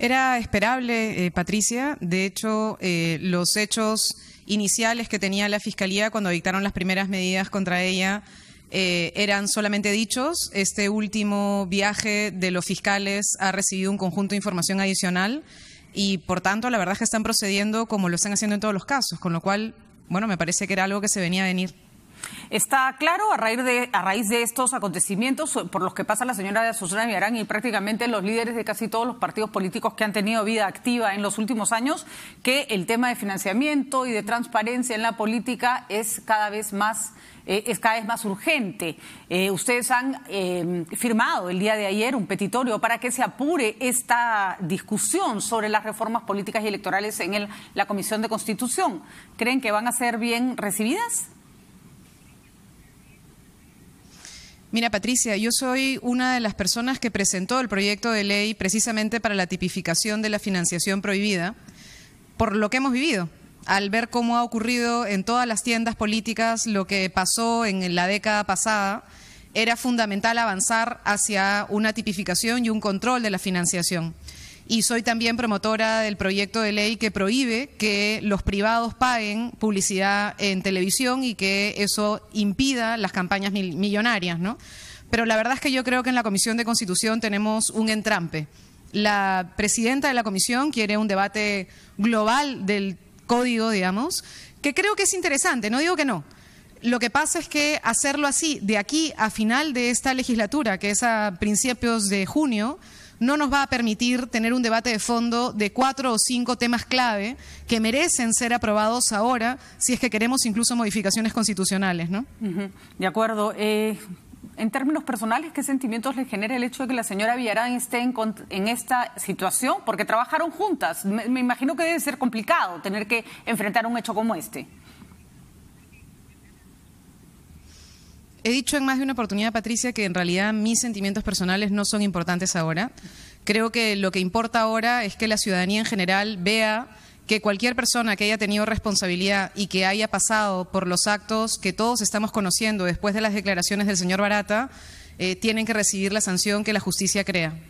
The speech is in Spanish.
Era esperable, eh, Patricia. De hecho, eh, los hechos iniciales que tenía la Fiscalía cuando dictaron las primeras medidas contra ella eh, eran solamente dichos. Este último viaje de los fiscales ha recibido un conjunto de información adicional y, por tanto, la verdad es que están procediendo como lo están haciendo en todos los casos, con lo cual, bueno, me parece que era algo que se venía a venir. Está claro, a raíz de, estos acontecimientos por los que pasa la señora Susana Villarán y prácticamente los líderes de casi todos los partidos políticos que han tenido vida activa en los últimos años, que el tema de financiamiento y de transparencia en la política es cada vez más eh, es cada vez más urgente. Eh, ustedes han eh, firmado el día de ayer un petitorio para que se apure esta discusión sobre las reformas políticas y electorales en la Comisión de Constitución. ¿Creen que van a ser bien recibidas? Mira, Patricia, yo soy una de las personas que presentó el proyecto de ley precisamente para la tipificación de la financiación prohibida, por lo que hemos vivido, al ver cómo ha ocurrido en todas las tiendas políticas lo que pasó en la década pasada, era fundamental avanzar hacia una tipificación y un control de la financiación y soy también promotora del proyecto de ley que prohíbe que los privados paguen publicidad en televisión y que eso impida las campañas millonarias, ¿no? Pero la verdad es que yo creo que en la Comisión de Constitución tenemos un entrampe. La presidenta de la Comisión quiere un debate global del código, digamos, que creo que es interesante, no digo que no. Lo que pasa es que hacerlo así, de aquí a final de esta legislatura, que es a principios de junio, no nos va a permitir tener un debate de fondo de cuatro o cinco temas clave que merecen ser aprobados ahora si es que queremos incluso modificaciones constitucionales. ¿no? De acuerdo. Eh, en términos personales, ¿qué sentimientos le genera el hecho de que la señora Villarán esté en, esta situación? Porque trabajaron juntas. Me, me, imagino que debe ser complicado tener que enfrentar un hecho como este. he dicho en más de una oportunidad, Patricia, que en realidad mis sentimientos personales no son importantes ahora. Creo que lo que importa ahora es que la ciudadanía en general vea que cualquier persona que haya tenido responsabilidad y que haya pasado por los actos que todos estamos conociendo después de las declaraciones del señor Barata, eh, tienen que recibir la sanción que la justicia crea.